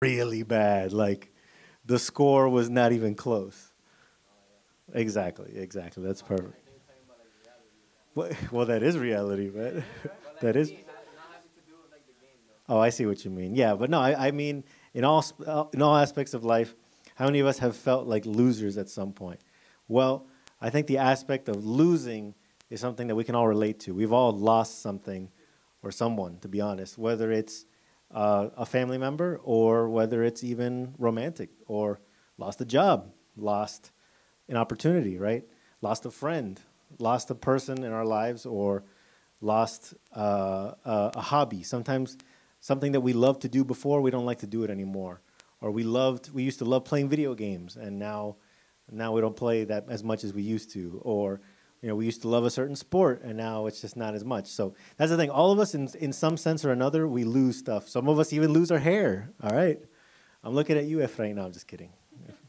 really bad. Like the score was not even close. Exactly, exactly. That's perfect. Well, well that is reality, right? that is. Oh, I see what you mean. Yeah, but no, I, I mean, in all uh, in all aspects of life, how many of us have felt like losers at some point? Well, I think the aspect of losing is something that we can all relate to. We've all lost something or someone, to be honest, whether it's uh, a family member or whether it's even romantic or lost a job, lost an opportunity, right? Lost a friend, lost a person in our lives or lost uh, a, a hobby. Sometimes something that we loved to do before, we don't like to do it anymore. Or we loved, we used to love playing video games and now, now we don't play that as much as we used to. Or you know, we used to love a certain sport and now it's just not as much. So that's the thing. All of us, in, in some sense or another, we lose stuff. Some of us even lose our hair. All right. I'm looking at you, Efrain. No, I'm just kidding.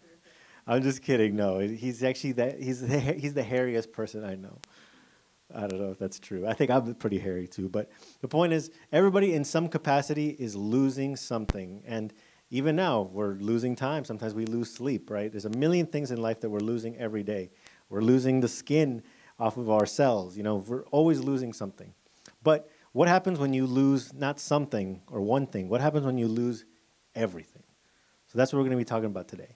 I'm just kidding. No, he's actually that he's the, he's the hairiest person I know. I don't know if that's true. I think I'm pretty hairy too. But the point is, everybody in some capacity is losing something. And even now, we're losing time. Sometimes we lose sleep, right? There's a million things in life that we're losing every day. We're losing the skin off of ourselves. You know, we're always losing something. But what happens when you lose not something or one thing? What happens when you lose everything? So that's what we're going to be talking about today.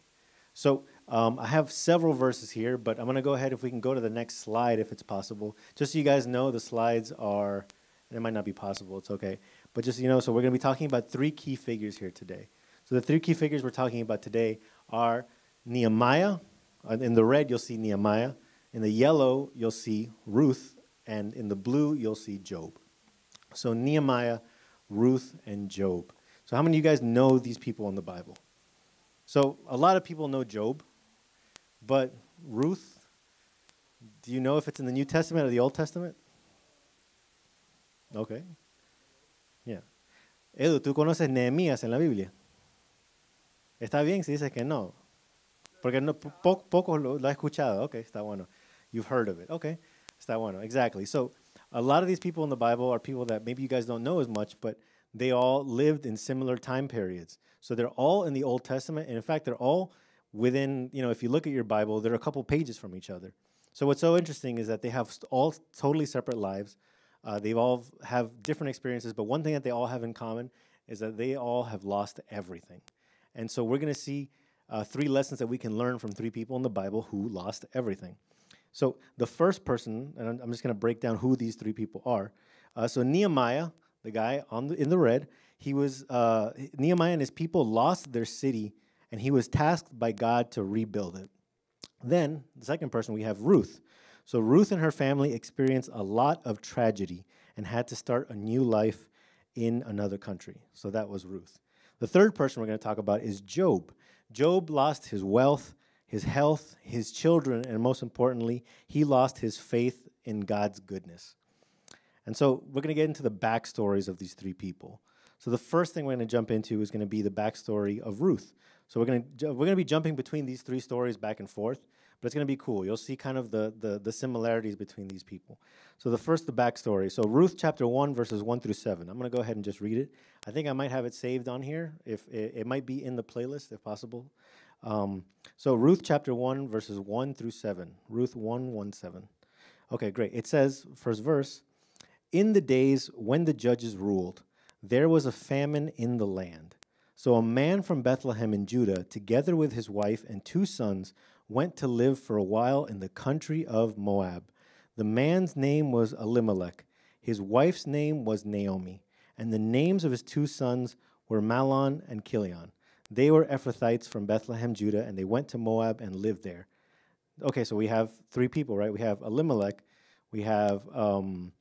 So um, I have several verses here, but I'm going to go ahead if we can go to the next slide if it's possible. Just so you guys know, the slides are, and it might not be possible, it's okay. But just so you know, so we're going to be talking about three key figures here today. So the three key figures we're talking about today are Nehemiah. Uh, in the red, you'll see Nehemiah. In the yellow, you'll see Ruth, and in the blue, you'll see Job. So Nehemiah, Ruth, and Job. So, how many of you guys know these people in the Bible? So, a lot of people know Job, but Ruth, do you know if it's in the New Testament or the Old Testament? Okay. Yeah. Edu, ¿tú conoces Nehemías en la Biblia? Está bien si dices que no. Porque no, po, pocos lo, lo ha escuchado. Ok, está bueno. You've heard of it. Okay. Está bueno. Exactly. So a lot of these people in the Bible are people that maybe you guys don't know as much, but they all lived in similar time periods. So they're all in the Old Testament. And in fact, they're all within, you know, if you look at your Bible, they're a couple pages from each other. So what's so interesting is that they have all totally separate lives. Uh, they all have different experiences, but one thing that they all have in common is that they all have lost everything. And so we're going to see uh, three lessons that we can learn from three people in the Bible who lost everything. So the first person, and I'm just going to break down who these three people are. Uh, so Nehemiah, the guy on the, in the red, he was uh, Nehemiah and his people lost their city, and he was tasked by God to rebuild it. Then the second person we have Ruth. So Ruth and her family experienced a lot of tragedy and had to start a new life in another country. So that was Ruth. The third person we're going to talk about is Job. Job lost his wealth his health, his children, and most importantly, he lost his faith in God's goodness. And so we're going to get into the backstories of these three people. So the first thing we're going to jump into is going to be the backstory of Ruth. So we're going to we're going to be jumping between these three stories back and forth, but it's going to be cool. You'll see kind of the, the the similarities between these people. So the first the backstory. So Ruth chapter 1 verses 1 through 7. I'm going to go ahead and just read it. I think I might have it saved on here if it, it might be in the playlist if possible. Um, so Ruth chapter 1, verses 1 through 7. Ruth 1, 1, 7. Okay, great. It says, first verse, In the days when the judges ruled, there was a famine in the land. So a man from Bethlehem in Judah, together with his wife and two sons, went to live for a while in the country of Moab. The man's name was Elimelech, his wife's name was Naomi, and the names of his two sons were Malon and Kilion. They were Ephrathites from Bethlehem, Judah, and they went to Moab and lived there. Okay, so we have three people, right? We have Elimelech, we have um,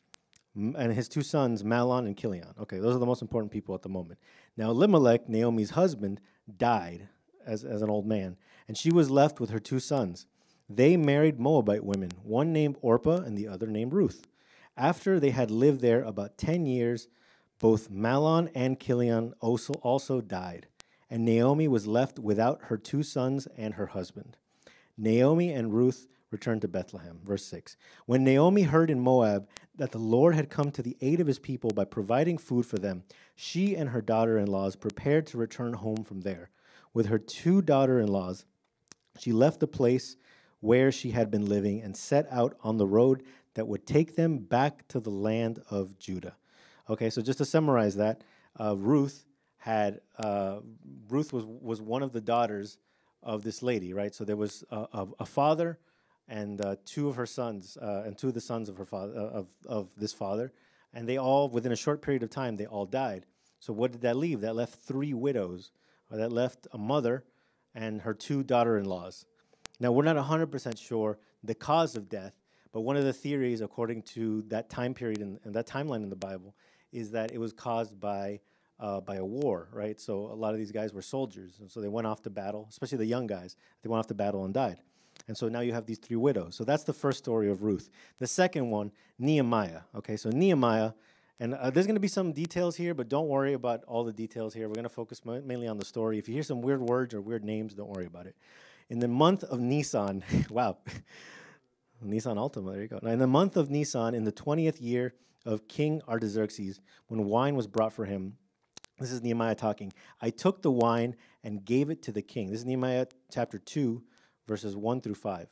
and his two sons, Malon and Kilion. Okay, those are the most important people at the moment. Now, Elimelech, Naomi's husband, died as, as an old man, and she was left with her two sons. They married Moabite women, one named Orpah and the other named Ruth. After they had lived there about 10 years, both Malon and Kilion also, also died and Naomi was left without her two sons and her husband. Naomi and Ruth returned to Bethlehem. Verse 6. When Naomi heard in Moab that the Lord had come to the aid of his people by providing food for them, she and her daughter in laws prepared to return home from there. With her two daughter in laws, she left the place where she had been living and set out on the road that would take them back to the land of Judah. Okay, so just to summarize that, uh, Ruth had uh, Ruth was was one of the daughters of this lady, right? So there was a, a, a father and uh, two of her sons, uh, and two of the sons of her father uh, of of this father, and they all within a short period of time they all died. So what did that leave? That left three widows, or that left a mother and her two daughter-in-laws. Now we're not 100% sure the cause of death, but one of the theories, according to that time period and that timeline in the Bible, is that it was caused by uh, by a war, right? So a lot of these guys were soldiers, and so they went off to battle, especially the young guys. They went off to battle and died. And so now you have these three widows. So that's the first story of Ruth. The second one, Nehemiah. Okay, so Nehemiah, and uh, there's going to be some details here, but don't worry about all the details here. We're going to focus ma mainly on the story. If you hear some weird words or weird names, don't worry about it. In the month of Nisan, wow, Nissan Altima, there you go. Now, in the month of Nisan, in the 20th year of King Artaxerxes, when wine was brought for him this is Nehemiah talking. I took the wine and gave it to the king. This is Nehemiah chapter 2, verses 1 through 5.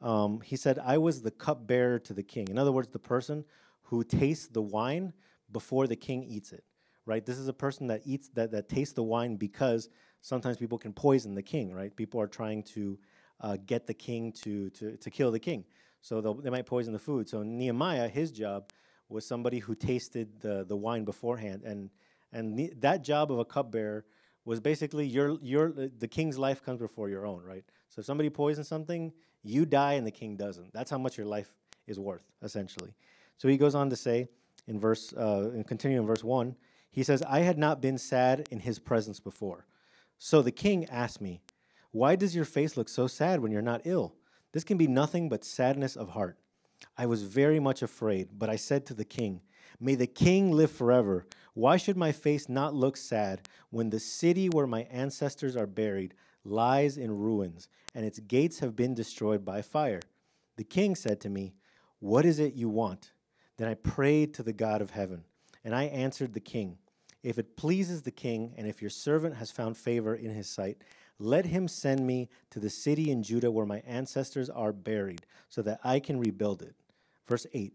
Um, he said, I was the cupbearer to the king. In other words, the person who tastes the wine before the king eats it, right? This is a person that eats, that, that tastes the wine because sometimes people can poison the king, right? People are trying to uh, get the king to, to, to kill the king. So they might poison the food. So Nehemiah, his job was somebody who tasted the, the wine beforehand and and that job of a cupbearer was basically your, your, the king's life comes before your own, right? So if somebody poisons something, you die and the king doesn't. That's how much your life is worth, essentially. So he goes on to say in verse, uh, continuing in verse 1, he says, I had not been sad in his presence before. So the king asked me, Why does your face look so sad when you're not ill? This can be nothing but sadness of heart. I was very much afraid, but I said to the king, May the king live forever. Why should my face not look sad when the city where my ancestors are buried lies in ruins and its gates have been destroyed by fire? The king said to me, What is it you want? Then I prayed to the God of heaven, and I answered the king, If it pleases the king, and if your servant has found favor in his sight, let him send me to the city in Judah where my ancestors are buried, so that I can rebuild it. Verse 8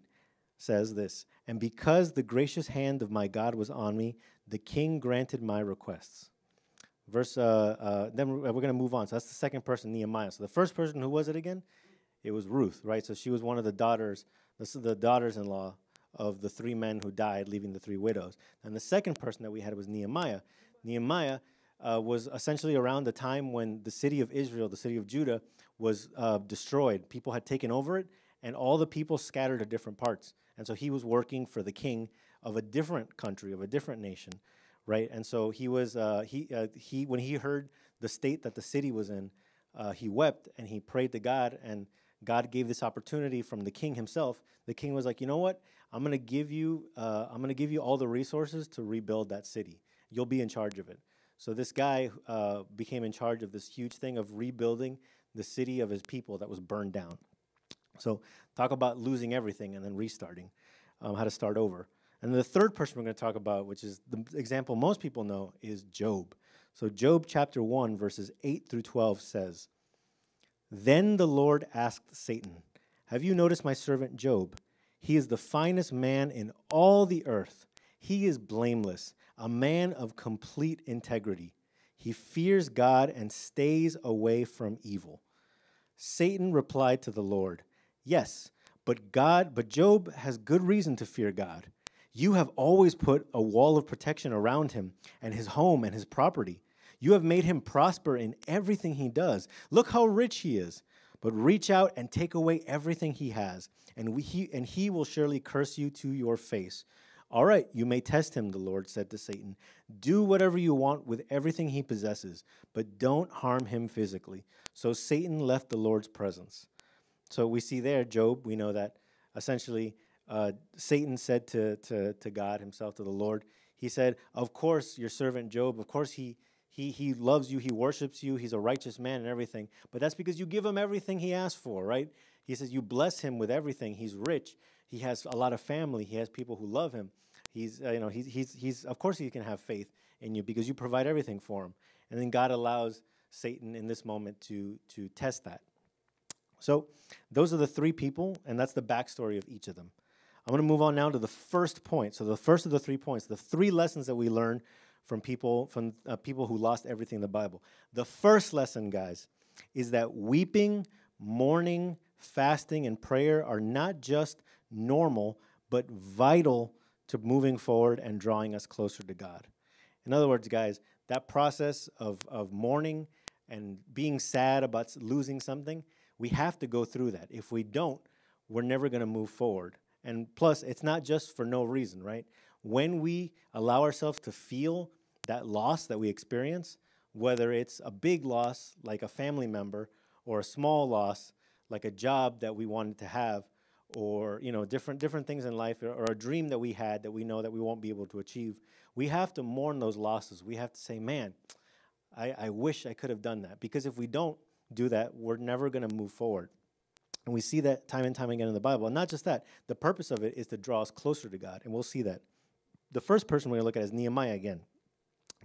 says this And because the gracious hand of my God was on me, the king granted my requests. Verse, uh, uh, then we're going to move on. So that's the second person, Nehemiah. So the first person, who was it again? It was Ruth, right? So she was one of the daughters, this is the daughters in law of the three men who died, leaving the three widows. And the second person that we had was Nehemiah. Nehemiah uh, was essentially around the time when the city of Israel, the city of Judah, was uh, destroyed. People had taken over it, and all the people scattered to different parts. And so he was working for the king of a different country, of a different nation, right? And so he was, uh, he, uh, he, when he heard the state that the city was in, uh, he wept and he prayed to God, and God gave this opportunity from the king himself. The king was like, you know what? I'm gonna give you, uh, I'm gonna give you all the resources to rebuild that city. You'll be in charge of it. So this guy uh, became in charge of this huge thing of rebuilding the city of his people that was burned down. So Talk about losing everything and then restarting, um, how to start over. And the third person we're going to talk about, which is the example most people know, is Job. So, Job chapter 1, verses 8 through 12 says, Then the Lord asked Satan, Have you noticed my servant Job? He is the finest man in all the earth. He is blameless, a man of complete integrity. He fears God and stays away from evil. Satan replied to the Lord, Yes, but God, but Job has good reason to fear God. You have always put a wall of protection around him and his home and his property. You have made him prosper in everything he does. Look how rich he is. But reach out and take away everything he has, and, we, he, and he will surely curse you to your face. All right, you may test him, the Lord said to Satan. Do whatever you want with everything he possesses, but don't harm him physically. So Satan left the Lord's presence. So we see there, Job, we know that essentially uh, Satan said to, to, to God himself, to the Lord, he said, Of course, your servant Job, of course, he, he, he loves you, he worships you, he's a righteous man and everything. But that's because you give him everything he asked for, right? He says, You bless him with everything. He's rich, he has a lot of family, he has people who love him. He's, uh, you know, he's, he's, he's, of course, he can have faith in you because you provide everything for him. And then God allows Satan in this moment to, to test that. So those are the three people, and that's the backstory of each of them. I'm going to move on now to the first point. So the first of the three points, the three lessons that we learn from people from uh, people who lost everything in the Bible. The first lesson, guys, is that weeping, mourning, fasting, and prayer are not just normal, but vital to moving forward and drawing us closer to God. In other words, guys, that process of, of mourning and being sad about losing something, we have to go through that. If we don't, we're never going to move forward. And plus, it's not just for no reason, right? When we allow ourselves to feel that loss that we experience, whether it's a big loss like a family member or a small loss like a job that we wanted to have or you know different different things in life or, or a dream that we had that we know that we won't be able to achieve we have to mourn those losses we have to say man I, I wish i could have done that because if we don't do that, we're never going to move forward. And we see that time and time again in the Bible. And not just that, the purpose of it is to draw us closer to God. And we'll see that. The first person we're going to look at is Nehemiah again.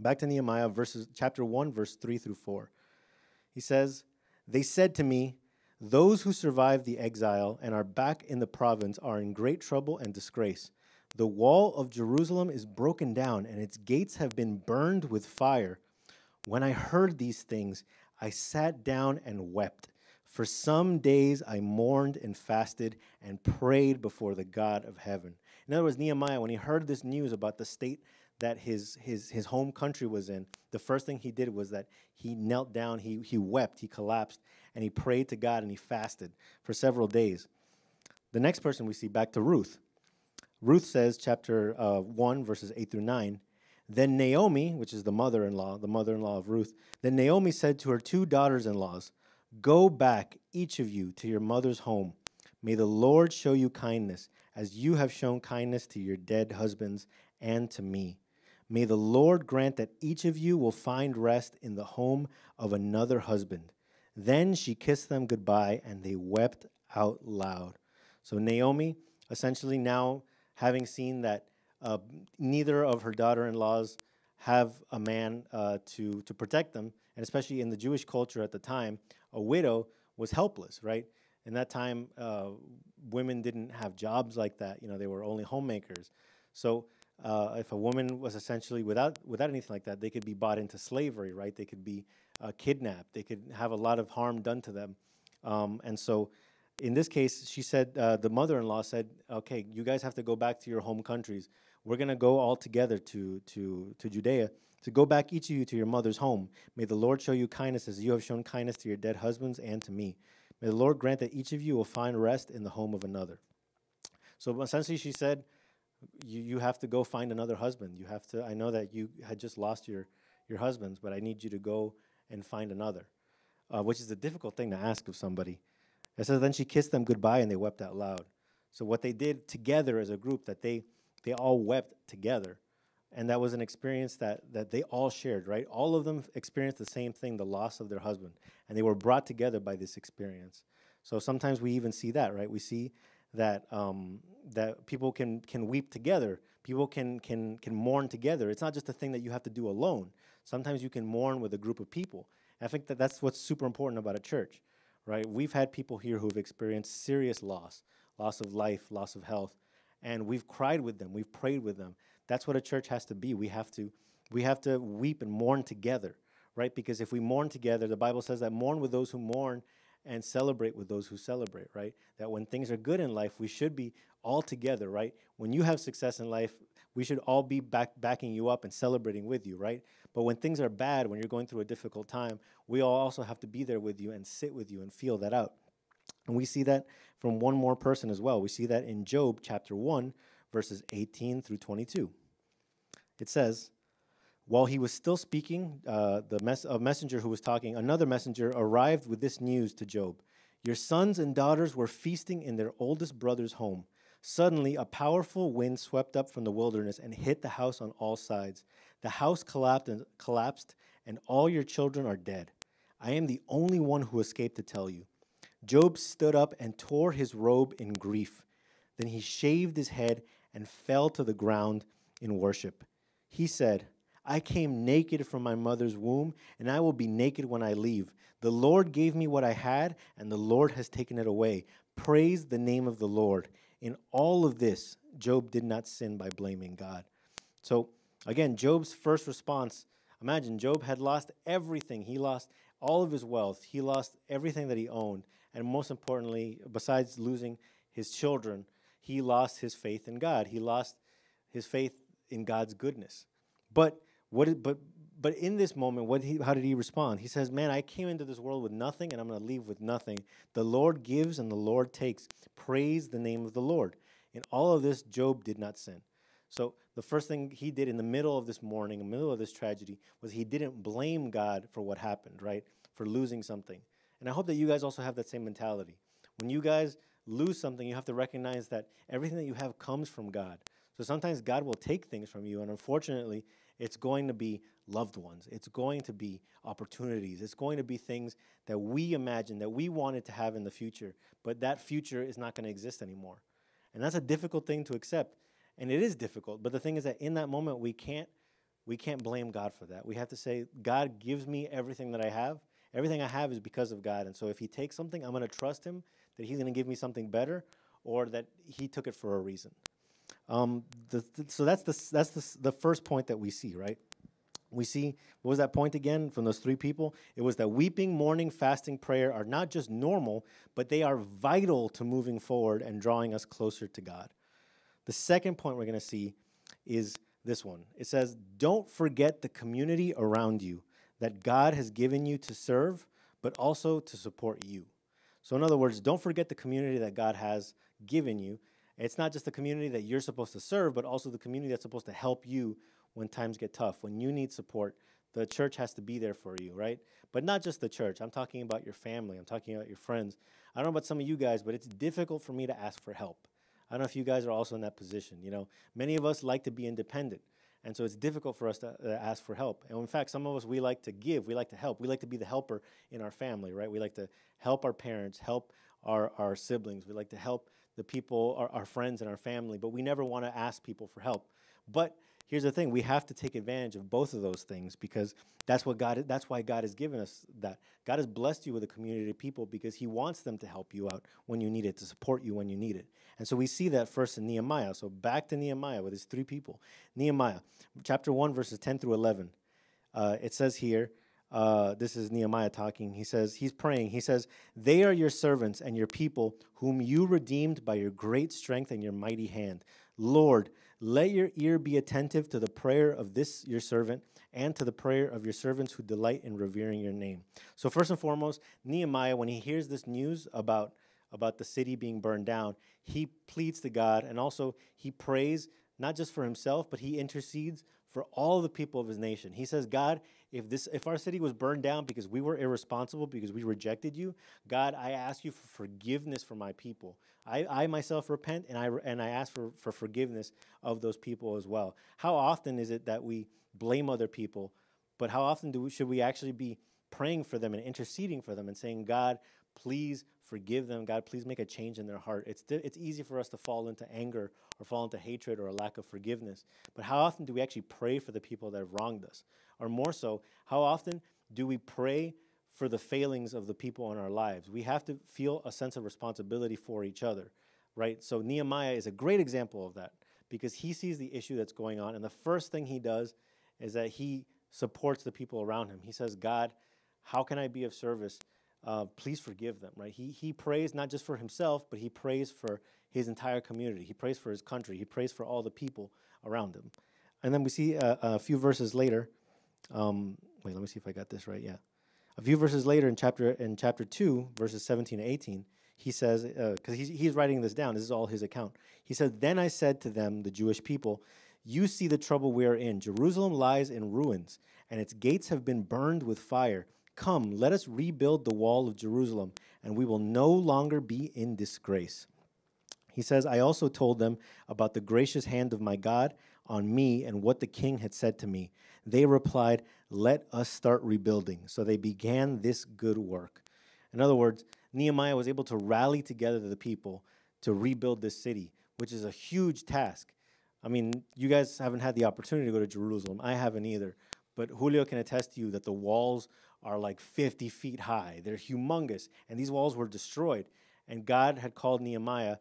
Back to Nehemiah, verses, chapter 1, verse 3 through 4. He says, They said to me, Those who survived the exile and are back in the province are in great trouble and disgrace. The wall of Jerusalem is broken down, and its gates have been burned with fire. When I heard these things, I sat down and wept. For some days I mourned and fasted and prayed before the God of heaven. In other words, Nehemiah, when he heard this news about the state that his, his, his home country was in, the first thing he did was that he knelt down, he, he wept, he collapsed, and he prayed to God and he fasted for several days. The next person we see back to Ruth. Ruth says, chapter uh, 1, verses 8 through 9, then Naomi, which is the mother in law, the mother in law of Ruth, then Naomi said to her two daughters in laws, Go back, each of you, to your mother's home. May the Lord show you kindness, as you have shown kindness to your dead husbands and to me. May the Lord grant that each of you will find rest in the home of another husband. Then she kissed them goodbye, and they wept out loud. So Naomi, essentially now having seen that uh, neither of her daughter-in-laws have a man uh, to to protect them, and especially in the Jewish culture at the time, a widow was helpless, right? In that time, uh, women didn't have jobs like that. You know, they were only homemakers. So uh, if a woman was essentially without without anything like that, they could be bought into slavery, right? They could be uh, kidnapped. They could have a lot of harm done to them, um, and so in this case, she said, uh, the mother in law said, okay, you guys have to go back to your home countries. We're going to go all together to, to, to Judea to go back each of you to your mother's home. May the Lord show you kindness as you have shown kindness to your dead husbands and to me. May the Lord grant that each of you will find rest in the home of another. So essentially, she said, you, you have to go find another husband. You have to, I know that you had just lost your, your husbands, but I need you to go and find another, uh, which is a difficult thing to ask of somebody. It says, Then she kissed them goodbye and they wept out loud. So, what they did together as a group, that they, they all wept together. And that was an experience that, that they all shared, right? All of them experienced the same thing the loss of their husband. And they were brought together by this experience. So, sometimes we even see that, right? We see that, um, that people can, can weep together, people can, can, can mourn together. It's not just a thing that you have to do alone. Sometimes you can mourn with a group of people. I think that that's what's super important about a church right? We've had people here who've experienced serious loss, loss of life, loss of health, and we've cried with them, we've prayed with them. That's what a church has to be. We have to we have to weep and mourn together, right? Because if we mourn together, the Bible says that mourn with those who mourn and celebrate with those who celebrate, right? That when things are good in life, we should be all together, right? When you have success in life, we should all be back backing you up and celebrating with you, right? But when things are bad, when you're going through a difficult time, we all also have to be there with you and sit with you and feel that out. And we see that from one more person as well. We see that in Job chapter 1, verses 18 through 22. It says, While he was still speaking, uh, the mes a messenger who was talking, another messenger arrived with this news to Job Your sons and daughters were feasting in their oldest brother's home. Suddenly, a powerful wind swept up from the wilderness and hit the house on all sides. The house collapsed and, collapsed, and all your children are dead. I am the only one who escaped to tell you. Job stood up and tore his robe in grief. Then he shaved his head and fell to the ground in worship. He said, I came naked from my mother's womb, and I will be naked when I leave. The Lord gave me what I had, and the Lord has taken it away. Praise the name of the Lord. In all of this, Job did not sin by blaming God. So, again, Job's first response imagine Job had lost everything. He lost all of his wealth, he lost everything that he owned. And most importantly, besides losing his children, he lost his faith in God. He lost his faith in God's goodness. But what? but but in this moment, what he, how did he respond? He says, Man, I came into this world with nothing and I'm going to leave with nothing. The Lord gives and the Lord takes. Praise the name of the Lord. In all of this, Job did not sin. So the first thing he did in the middle of this morning, in the middle of this tragedy, was he didn't blame God for what happened, right? For losing something. And I hope that you guys also have that same mentality. When you guys lose something, you have to recognize that everything that you have comes from God. So sometimes God will take things from you, and unfortunately, it's going to be loved ones. It's going to be opportunities. It's going to be things that we imagine that we wanted to have in the future, but that future is not going to exist anymore. And that's a difficult thing to accept. And it is difficult, but the thing is that in that moment we can't we can't blame God for that. We have to say God gives me everything that I have. Everything I have is because of God. And so if he takes something, I'm going to trust him that he's going to give me something better or that he took it for a reason. Um, the, so that's the, that's the, the first point that we see, right? We see, what was that point again from those three people? It was that weeping, mourning, fasting, prayer are not just normal, but they are vital to moving forward and drawing us closer to God. The second point we're going to see is this one it says, Don't forget the community around you that God has given you to serve, but also to support you. So, in other words, don't forget the community that God has given you it's not just the community that you're supposed to serve, but also the community that's supposed to help you when times get tough, when you need support. The church has to be there for you, right? But not just the church. I'm talking about your family. I'm talking about your friends. I don't know about some of you guys, but it's difficult for me to ask for help. I don't know if you guys are also in that position. You know, many of us like to be independent. And so it's difficult for us to uh, ask for help. And in fact, some of us, we like to give, we like to help, we like to be the helper in our family, right? We like to help our parents, help our, our siblings, we like to help the people, our, our friends and our family, but we never want to ask people for help. But here's the thing we have to take advantage of both of those things because that's what god that's why god has given us that god has blessed you with a community of people because he wants them to help you out when you need it to support you when you need it and so we see that first in nehemiah so back to nehemiah with his three people nehemiah chapter 1 verses 10 through 11 uh, it says here uh, this is Nehemiah talking. He says, he's praying. He says, They are your servants and your people, whom you redeemed by your great strength and your mighty hand. Lord, let your ear be attentive to the prayer of this your servant and to the prayer of your servants who delight in revering your name. So, first and foremost, Nehemiah, when he hears this news about, about the city being burned down, he pleads to God and also he prays not just for himself, but he intercedes for all the people of his nation. He says, God, if this if our city was burned down because we were irresponsible, because we rejected you, God, I ask you for forgiveness for my people. I, I myself repent and I and I ask for, for forgiveness of those people as well. How often is it that we blame other people, but how often do we, should we actually be praying for them and interceding for them and saying, God, please Forgive them, God. Please make a change in their heart. It's, it's easy for us to fall into anger or fall into hatred or a lack of forgiveness. But how often do we actually pray for the people that have wronged us? Or more so, how often do we pray for the failings of the people in our lives? We have to feel a sense of responsibility for each other, right? So Nehemiah is a great example of that because he sees the issue that's going on. And the first thing he does is that he supports the people around him. He says, God, how can I be of service uh, please forgive them, right? He, he prays not just for himself, but he prays for his entire community. He prays for his country. He prays for all the people around him. And then we see uh, a few verses later. Um, wait, let me see if I got this right. Yeah. A few verses later in chapter, in chapter 2, verses 17 to 18, he says, because uh, he's, he's writing this down, this is all his account. He said, Then I said to them, the Jewish people, You see the trouble we are in. Jerusalem lies in ruins, and its gates have been burned with fire. Come, let us rebuild the wall of Jerusalem, and we will no longer be in disgrace. He says, I also told them about the gracious hand of my God on me and what the king had said to me. They replied, Let us start rebuilding. So they began this good work. In other words, Nehemiah was able to rally together the people to rebuild this city, which is a huge task. I mean, you guys haven't had the opportunity to go to Jerusalem. I haven't either. But Julio can attest to you that the walls are like 50 feet high. They're humongous. And these walls were destroyed. And God had called Nehemiah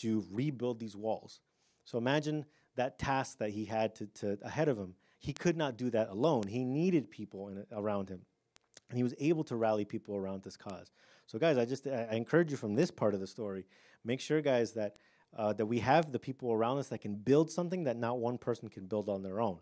to rebuild these walls. So imagine that task that he had to, to ahead of him. He could not do that alone. He needed people in, around him. And he was able to rally people around this cause. So, guys, I just I, encourage you from this part of the story make sure, guys, that. Uh, that we have the people around us that can build something that not one person can build on their own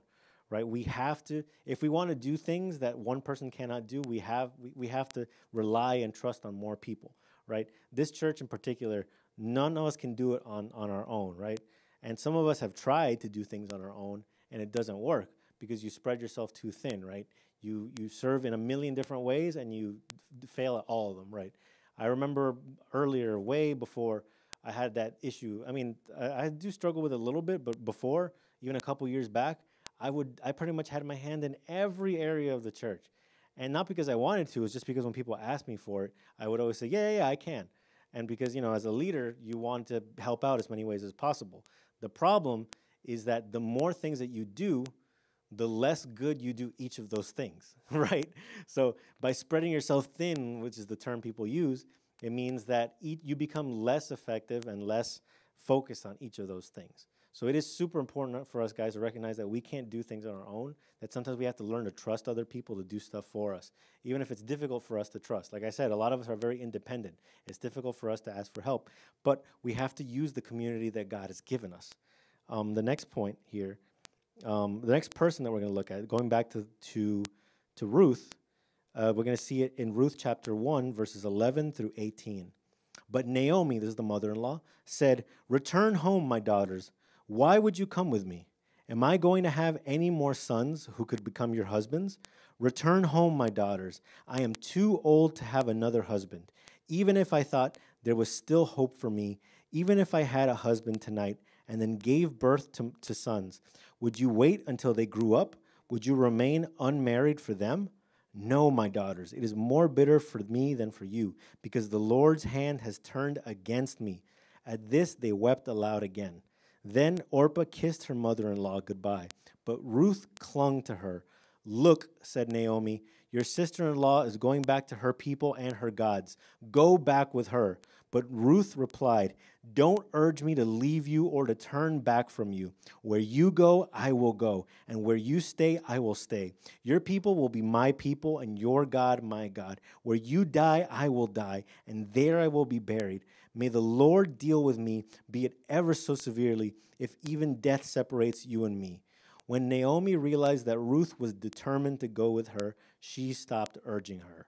right? We have to, if we want to do things that one person cannot do, we have, we, we have to rely and trust on more people, right? This church in particular, none of us can do it on, on our own, right? And some of us have tried to do things on our own and it doesn't work because you spread yourself too thin, right? You, you serve in a million different ways and you fail at all of them, right? I remember earlier, way before I had that issue. I mean, I, I do struggle with it a little bit, but before, even a couple years back, I would I pretty much had my hand in every area of the church. And not because I wanted to, it's just because when people asked me for it, I would always say, yeah, yeah, yeah, I can. And because, you know, as a leader, you want to help out as many ways as possible. The problem is that the more things that you do, the less good you do each of those things, right? So by spreading yourself thin, which is the term people use, it means that you become less effective and less focused on each of those things. So it is super important for us guys to recognize that we can't do things on our own, that sometimes we have to learn to trust other people to do stuff for us, even if it's difficult for us to trust. Like I said, a lot of us are very independent. It's difficult for us to ask for help, but we have to use the community that God has given us. Um, the next point here, um, the next person that we're going to look at, going back to, to, to Ruth, uh, we're going to see it in Ruth chapter 1, verses 11 through 18. But Naomi, this is the mother in law, said, Return home, my daughters. Why would you come with me? Am I going to have any more sons who could become your husbands? Return home, my daughters. I am too old to have another husband. Even if I thought there was still hope for me, even if I had a husband tonight and then gave birth to, to sons, would you wait until they grew up? Would you remain unmarried for them? No, my daughters, it is more bitter for me than for you, because the Lord's hand has turned against me. At this they wept aloud again. Then Orpah kissed her mother in law goodbye, but Ruth clung to her. Look, said Naomi, your sister in law is going back to her people and her gods. Go back with her. But Ruth replied, Don't urge me to leave you or to turn back from you. Where you go, I will go, and where you stay, I will stay. Your people will be my people, and your God, my God. Where you die, I will die, and there I will be buried. May the Lord deal with me, be it ever so severely, if even death separates you and me. When Naomi realized that Ruth was determined to go with her, she stopped urging her.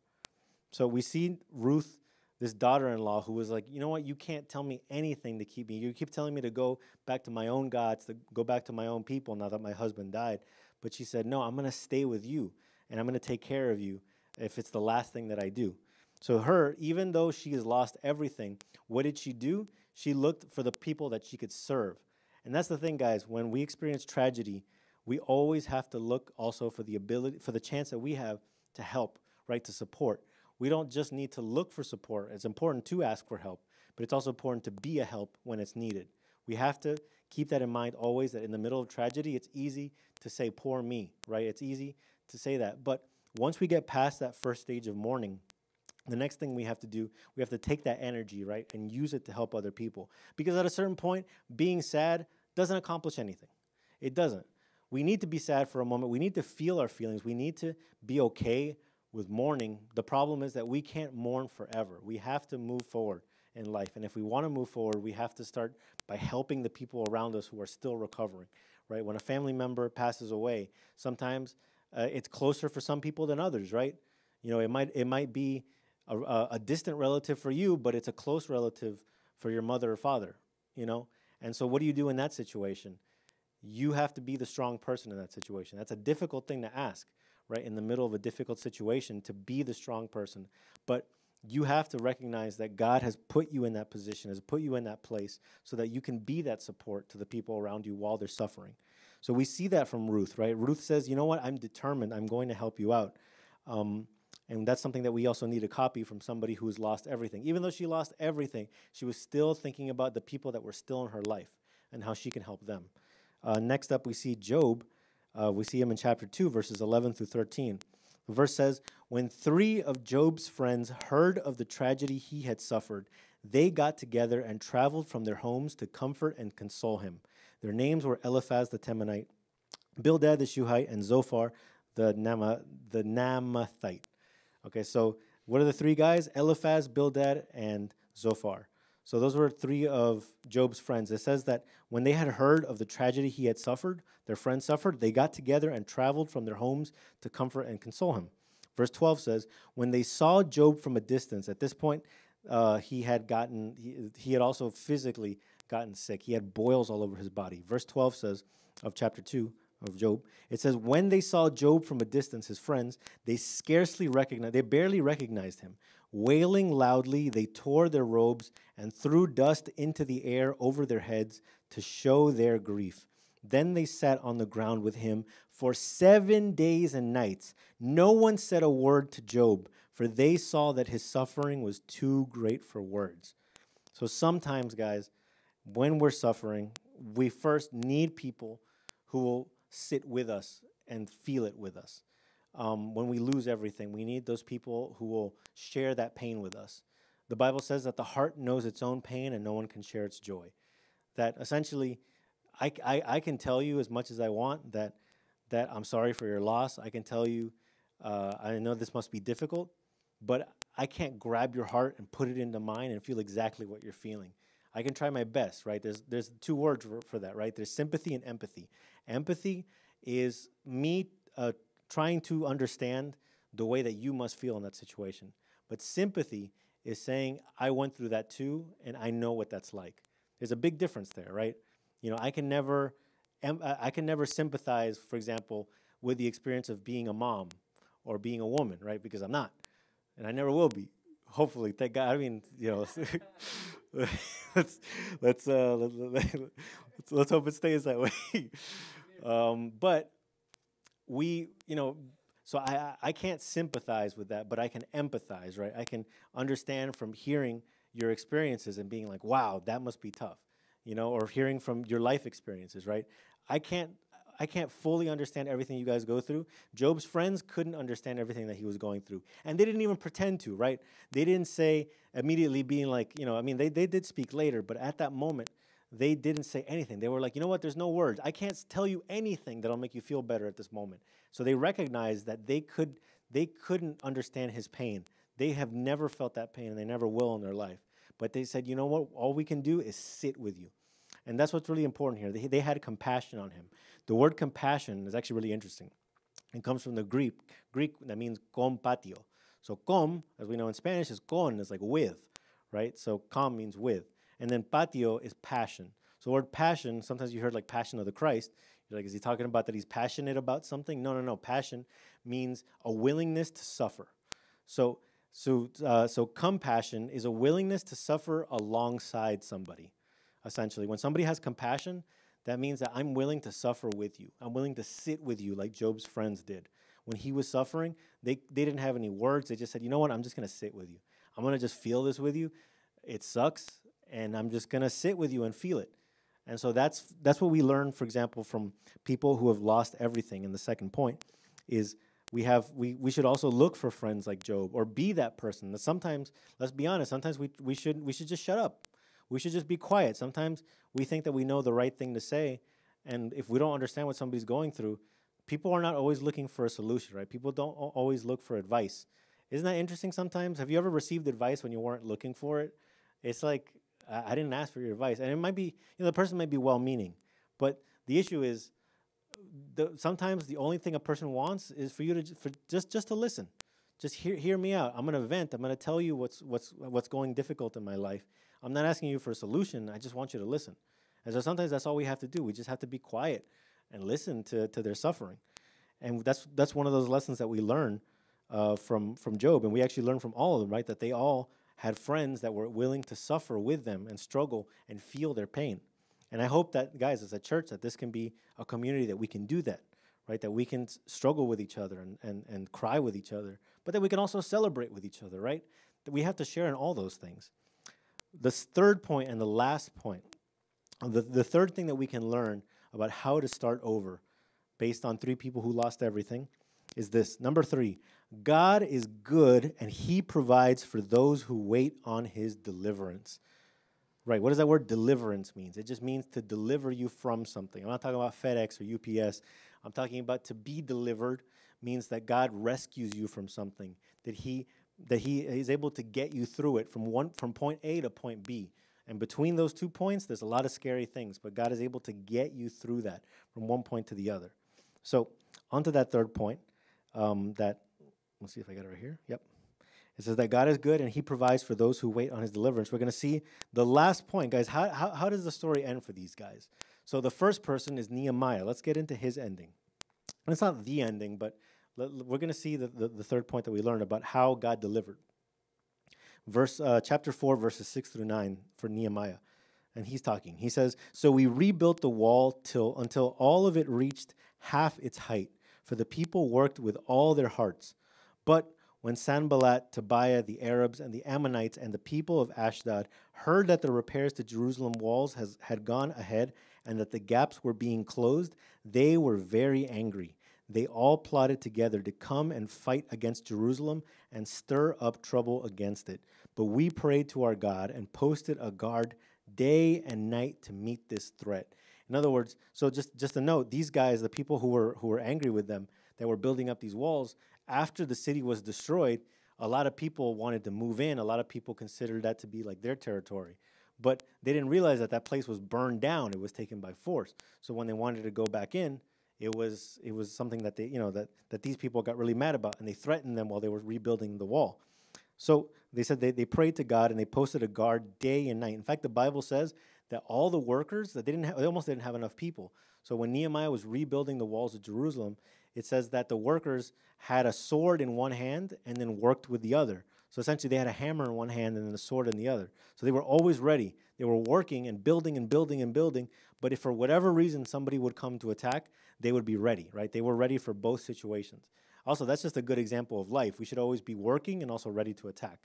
So we see Ruth, this daughter in law, who was like, You know what? You can't tell me anything to keep me. You keep telling me to go back to my own gods, to go back to my own people now that my husband died. But she said, No, I'm going to stay with you and I'm going to take care of you if it's the last thing that I do. So, her, even though she has lost everything, what did she do? She looked for the people that she could serve. And that's the thing, guys, when we experience tragedy, we always have to look also for the ability, for the chance that we have to help, right, to support. We don't just need to look for support. It's important to ask for help, but it's also important to be a help when it's needed. We have to keep that in mind always that in the middle of tragedy, it's easy to say, poor me, right? It's easy to say that. But once we get past that first stage of mourning, the next thing we have to do, we have to take that energy, right, and use it to help other people. Because at a certain point, being sad doesn't accomplish anything. It doesn't. We need to be sad for a moment. We need to feel our feelings. We need to be okay with mourning. The problem is that we can't mourn forever. We have to move forward in life. And if we want to move forward, we have to start by helping the people around us who are still recovering, right? When a family member passes away, sometimes uh, it's closer for some people than others, right? You know, it might it might be a, a distant relative for you, but it's a close relative for your mother or father, you know? And so what do you do in that situation? You have to be the strong person in that situation. That's a difficult thing to ask, right? In the middle of a difficult situation to be the strong person. But you have to recognize that God has put you in that position, has put you in that place so that you can be that support to the people around you while they're suffering. So we see that from Ruth, right? Ruth says, You know what? I'm determined. I'm going to help you out. Um, and that's something that we also need to copy from somebody who's lost everything. Even though she lost everything, she was still thinking about the people that were still in her life and how she can help them. Uh, next up, we see Job. Uh, we see him in chapter 2, verses 11 through 13. The verse says, When three of Job's friends heard of the tragedy he had suffered, they got together and traveled from their homes to comfort and console him. Their names were Eliphaz the Temanite, Bildad the Shuhite, and Zophar the, Nama, the Namathite. Okay, so what are the three guys? Eliphaz, Bildad, and Zophar. So those were three of Job's friends. It says that when they had heard of the tragedy he had suffered, their friends suffered, they got together and traveled from their homes to comfort and console him. Verse 12 says, When they saw Job from a distance, at this point, uh, he had gotten, he, he had also physically gotten sick. He had boils all over his body. Verse 12 says of chapter 2, of Job. It says, When they saw Job from a distance, his friends, they scarcely recognized, they barely recognized him. Wailing loudly, they tore their robes and threw dust into the air over their heads to show their grief. Then they sat on the ground with him for seven days and nights. No one said a word to Job, for they saw that his suffering was too great for words. So sometimes, guys, when we're suffering, we first need people who will sit with us and feel it with us. Um, when we lose everything, we need those people who will share that pain with us. The Bible says that the heart knows its own pain and no one can share its joy. That essentially, I, I, I can tell you as much as I want that, that I'm sorry for your loss. I can tell you, uh, I know this must be difficult, but I can't grab your heart and put it into mine and feel exactly what you're feeling. I can try my best, right? There's, there's two words for, for that, right? There's sympathy and empathy. Empathy is me uh, trying to understand the way that you must feel in that situation. But sympathy is saying, I went through that too, and I know what that's like. There's a big difference there, right? You know, I can never, I can never sympathize, for example, with the experience of being a mom or being a woman, right? Because I'm not, and I never will be. Hopefully, thank God. I mean, you know, let's let's uh, let's hope it stays that way. um, but we, you know, so I, I can't sympathize with that, but I can empathize, right? I can understand from hearing your experiences and being like, wow, that must be tough, you know, or hearing from your life experiences, right? I can't I can't fully understand everything you guys go through. Job's friends couldn't understand everything that he was going through. And they didn't even pretend to, right? They didn't say immediately being like, you know, I mean, they, they did speak later, but at that moment, they didn't say anything. They were like, you know what, there's no words. I can't tell you anything that'll make you feel better at this moment. So they recognized that they could they couldn't understand his pain. They have never felt that pain and they never will in their life. But they said, you know what, all we can do is sit with you. And that's what's really important here. They, they had compassion on him. The word compassion is actually really interesting. It comes from the Greek, Greek that means compatio. So com, as we know in Spanish, is con, is like with, right? So com means with. And then patio is passion. So the word passion, sometimes you heard like passion of the Christ. You're like, is he talking about that he's passionate about something? No, no, no. Passion means a willingness to suffer. So so uh, so compassion is a willingness to suffer alongside somebody. Essentially, when somebody has compassion, that means that I'm willing to suffer with you. I'm willing to sit with you like Job's friends did. When he was suffering, they, they didn't have any words. They just said, you know what? I'm just going to sit with you. I'm going to just feel this with you. It sucks and I'm just gonna sit with you and feel it. And so that's that's what we learn, for example, from people who have lost everything. And the second point is we have we, we should also look for friends like Job or be that person. That sometimes, let's be honest, sometimes we, we should we should just shut up. We should just be quiet. Sometimes we think that we know the right thing to say, and if we don't understand what somebody's going through, people are not always looking for a solution, right? People don't always look for advice. Isn't that interesting sometimes? Have you ever received advice when you weren't looking for it? It's like I, I didn't ask for your advice. And it might be, you know, the person might be well meaning, but the issue is the, sometimes the only thing a person wants is for you to for just just to listen just hear, hear me out i'm going to vent i'm going to tell you what's what's what's going difficult in my life i'm not asking you for a solution i just want you to listen and so sometimes that's all we have to do we just have to be quiet and listen to, to their suffering and that's that's one of those lessons that we learn uh, from from job and we actually learn from all of them right that they all had friends that were willing to suffer with them and struggle and feel their pain. And I hope that, guys, as a church, that this can be a community that we can do that, right? That we can struggle with each other and, and, and cry with each other, but that we can also celebrate with each other, right? That we have to share in all those things. This third point and the last point, the, the third thing that we can learn about how to start over based on three people who lost everything is this. Number three, God is good and he provides for those who wait on his deliverance. Right, what does that word deliverance means? It just means to deliver you from something. I'm not talking about FedEx or UPS. I'm talking about to be delivered means that God rescues you from something, that he that he is able to get you through it from one from point A to point B. And between those two points, there's a lot of scary things, but God is able to get you through that from one point to the other. So, onto that third point um, that Let's see if I got it right here. Yep. It says that God is good and he provides for those who wait on his deliverance. We're going to see the last point, guys. How, how, how does the story end for these guys? So the first person is Nehemiah. Let's get into his ending. And it's not the ending, but we're going to see the, the, the, third point that we learned about how God delivered. Verse uh, chapter 4, verses 6 through 9 for Nehemiah. And he's talking. He says, So we rebuilt the wall till until all of it reached half its height, for the people worked with all their hearts. But when Sanballat, Tobiah, the Arabs, and the Ammonites, and the people of Ashdod heard that the repairs to Jerusalem walls has, had gone ahead and that the gaps were being closed, they were very angry. They all plotted together to come and fight against Jerusalem and stir up trouble against it. But we prayed to our God and posted a guard day and night to meet this threat. In other words, so just just a note: these guys, the people who were who were angry with them, that were building up these walls, after the city was destroyed, a lot of people wanted to move in. A lot of people considered that to be like their territory. But they didn't realize that that place was burned down. It was taken by force. So when they wanted to go back in, it was it was something that they you know that that these people got really mad about, and they threatened them while they were rebuilding the wall. So they said they, they prayed to God and they posted a guard day and night. In fact, the Bible says that all the workers that they didn't have, they almost didn't have enough people. So when Nehemiah was rebuilding the walls of Jerusalem, it says that the workers had a sword in one hand and then worked with the other. So essentially, they had a hammer in one hand and then a sword in the other. So they were always ready. They were working and building and building and building. But if for whatever reason somebody would come to attack, they would be ready, right? They were ready for both situations. Also, that's just a good example of life. We should always be working and also ready to attack.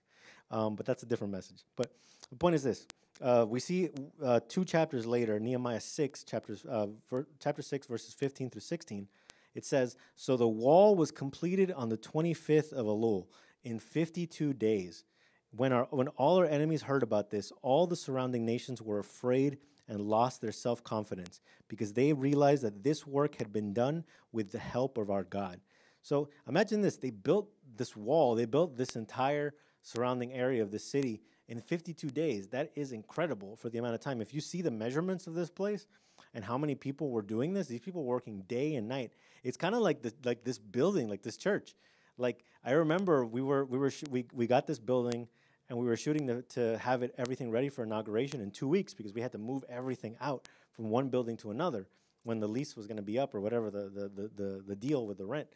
Um, but that's a different message. But the point is this. Uh, we see uh, two chapters later, Nehemiah 6, chapters, uh, chapter 6, verses 15 through 16, it says, So the wall was completed on the 25th of Elul in 52 days. When, our, when all our enemies heard about this, all the surrounding nations were afraid and lost their self confidence because they realized that this work had been done with the help of our God. So imagine this they built this wall, they built this entire surrounding area of the city in 52 days. That is incredible for the amount of time. If you see the measurements of this place and how many people were doing this, these people were working day and night. It's kind of like the like this building, like this church. Like I remember we were we were we we got this building and we were shooting to, to have it everything ready for inauguration in two weeks because we had to move everything out from one building to another when the lease was going to be up or whatever the, the, the, the, the deal with the rent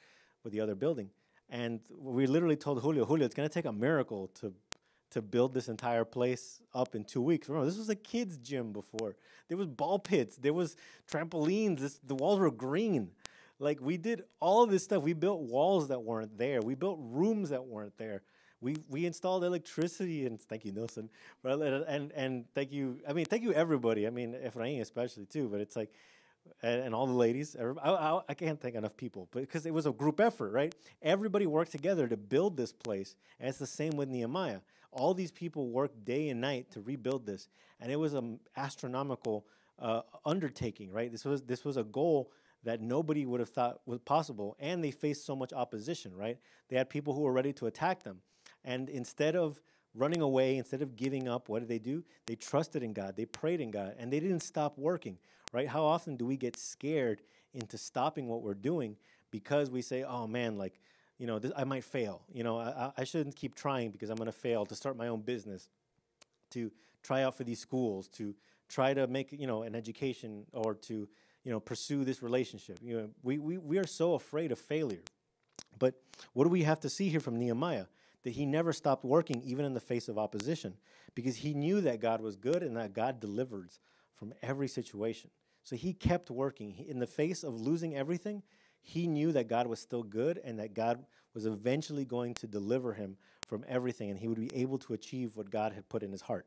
with the other building. And we literally told Julio, Julio, it's going to take a miracle to to build this entire place up in two weeks. Remember, this was a kids' gym before. There was ball pits. There was trampolines. This, the walls were green. Like we did all of this stuff. We built walls that weren't there. We built rooms that weren't there. We we installed electricity and thank you Nelson, and and thank you. I mean thank you everybody. I mean Efrain especially too. But it's like. And, and all the ladies, I, I, I can't thank enough people, but because it was a group effort, right? Everybody worked together to build this place, and it's the same with Nehemiah. All these people worked day and night to rebuild this, and it was an astronomical uh, undertaking, right? This was this was a goal that nobody would have thought was possible. And they faced so much opposition, right? They had people who were ready to attack them. And instead of running away, instead of giving up, what did they do? They trusted in God, they prayed in God, and they didn't stop working, right? How often do we get scared into stopping what we're doing because we say, oh man, like, you know, this, I might fail. You know, I, I shouldn't keep trying because I'm going to fail to start my own business, to try out for these schools, to try to make, you know, an education or to you know, pursue this relationship. You know, we, we, we are so afraid of failure. But what do we have to see here from Nehemiah? That he never stopped working, even in the face of opposition, because he knew that God was good and that God delivers from every situation. So he kept working. in the face of losing everything, he knew that God was still good and that God was eventually going to deliver him from everything and he would be able to achieve what God had put in his heart.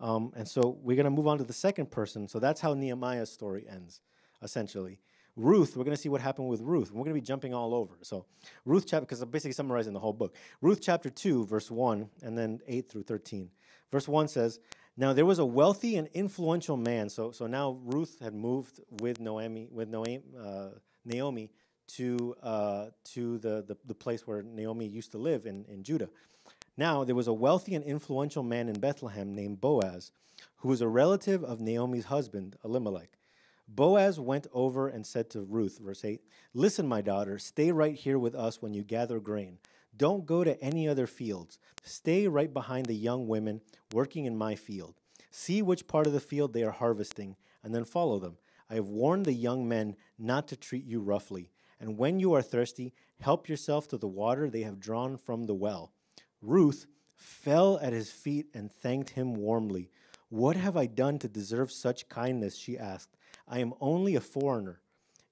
Um, and so we're going to move on to the second person. So that's how Nehemiah's story ends essentially. Ruth, we're going to see what happened with Ruth. We're going to be jumping all over. So, Ruth chapter, because I'm basically summarizing the whole book. Ruth chapter 2, verse 1, and then 8 through 13. Verse 1 says, Now there was a wealthy and influential man. So, so now Ruth had moved with Naomi, with Naomi, uh, Naomi to, uh, to the, the, the place where Naomi used to live in, in Judah. Now there was a wealthy and influential man in Bethlehem named Boaz, who was a relative of Naomi's husband, Elimelech. Boaz went over and said to Ruth, verse 8, Listen, my daughter, stay right here with us when you gather grain. Don't go to any other fields. Stay right behind the young women working in my field. See which part of the field they are harvesting, and then follow them. I have warned the young men not to treat you roughly. And when you are thirsty, help yourself to the water they have drawn from the well. Ruth fell at his feet and thanked him warmly. What have I done to deserve such kindness? she asked. I am only a foreigner.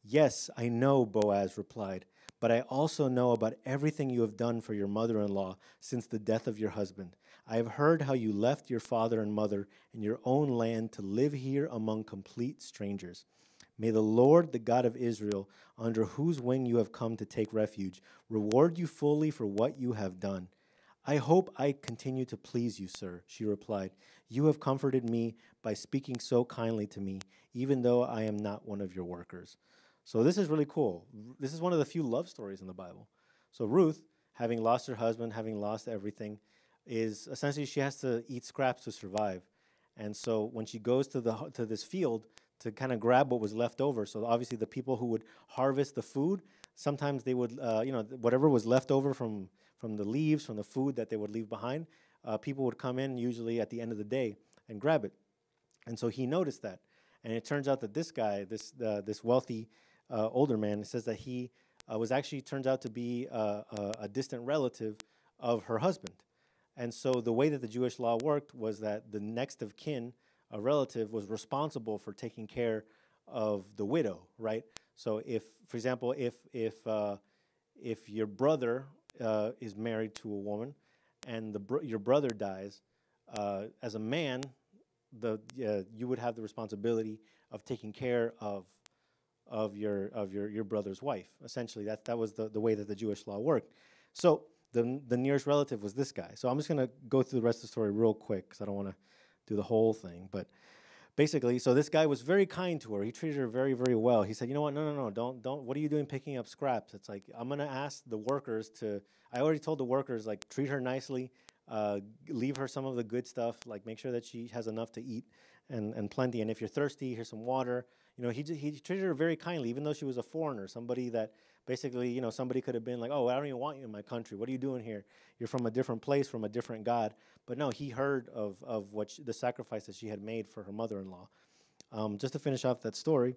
Yes, I know, Boaz replied, but I also know about everything you have done for your mother in law since the death of your husband. I have heard how you left your father and mother and your own land to live here among complete strangers. May the Lord, the God of Israel, under whose wing you have come to take refuge, reward you fully for what you have done. I hope I continue to please you, sir, she replied. You have comforted me by speaking so kindly to me, even though I am not one of your workers. So, this is really cool. This is one of the few love stories in the Bible. So, Ruth, having lost her husband, having lost everything, is essentially she has to eat scraps to survive. And so, when she goes to, the, to this field to kind of grab what was left over, so obviously the people who would harvest the food, sometimes they would, uh, you know, whatever was left over from from the leaves, from the food that they would leave behind. Uh, people would come in usually at the end of the day and grab it. And so he noticed that. And it turns out that this guy, this, uh, this wealthy uh, older man, says that he uh, was actually turns out to be uh, a, a distant relative of her husband. And so the way that the Jewish law worked was that the next of kin, a relative, was responsible for taking care of the widow, right? So if, for example, if, if, uh, if your brother uh, is married to a woman, and the br- your brother dies, uh, as a man, the uh, you would have the responsibility of taking care of of your of your, your brother's wife. Essentially, that that was the, the way that the Jewish law worked. So the the nearest relative was this guy. So I'm just gonna go through the rest of the story real quick because I don't want to do the whole thing, but basically, so this guy was very kind to her. He treated her very, very well. He said, "You know what? No, no, no. Don't, don't. What are you doing picking up scraps? It's like I'm gonna ask the workers to. I already told the workers like treat her nicely, uh, leave her some of the good stuff. Like make sure that she has enough to eat and and plenty. And if you're thirsty, here's some water you know, he, he treated her very kindly, even though she was a foreigner, somebody that basically, you know, somebody could have been like, oh, I don't even want you in my country. What are you doing here? You're from a different place, from a different God. But no, he heard of, of what she, the sacrifice that she had made for her mother in law. Um, just to finish off that story,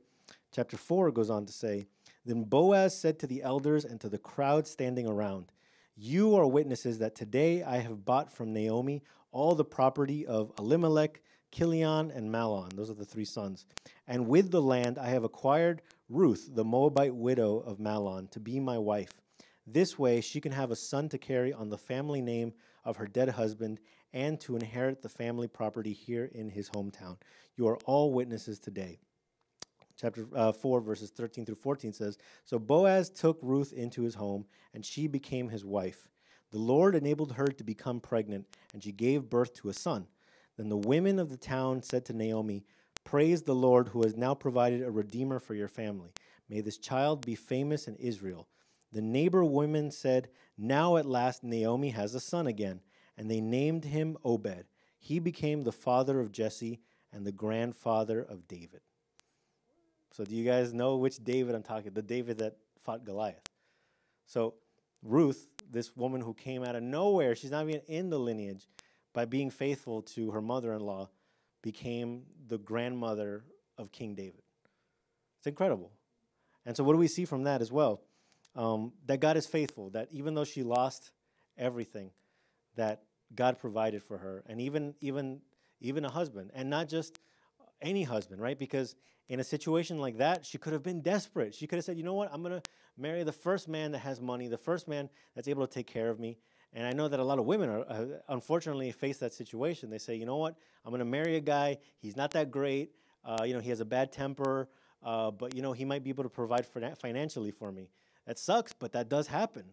chapter 4 goes on to say Then Boaz said to the elders and to the crowd standing around, You are witnesses that today I have bought from Naomi all the property of Elimelech Kilion and Malon. Those are the three sons. And with the land I have acquired Ruth, the Moabite widow of Malon, to be my wife. This way she can have a son to carry on the family name of her dead husband and to inherit the family property here in his hometown. You are all witnesses today. Chapter uh, 4, verses 13 through 14 says So Boaz took Ruth into his home, and she became his wife. The Lord enabled her to become pregnant, and she gave birth to a son. Then the women of the town said to Naomi, Praise the Lord who has now provided a redeemer for your family. May this child be famous in Israel. The neighbor women said, Now at last Naomi has a son again. And they named him Obed. He became the father of Jesse and the grandfather of David. So, do you guys know which David I'm talking? The David that fought Goliath. So, Ruth, this woman who came out of nowhere, she's not even in the lineage by being faithful to her mother in law, became the grandmother of King David. It's incredible. And so, what do we see from that as well? Um, that God is faithful, that even though she lost everything, that God provided for her, and even, even, even a husband, and not just any husband, right? Because in a situation like that, she could have been desperate. She could have said, you know what, I'm going to marry the first man that has money, the first man that's able to take care of me. And I know that a lot of women are, uh, unfortunately face that situation. They say, you know what, I'm going to marry a guy. He's not that great. Uh, you know, he has a bad temper, uh, but you know, he might be able to provide for financially for me. That sucks, but that does happen,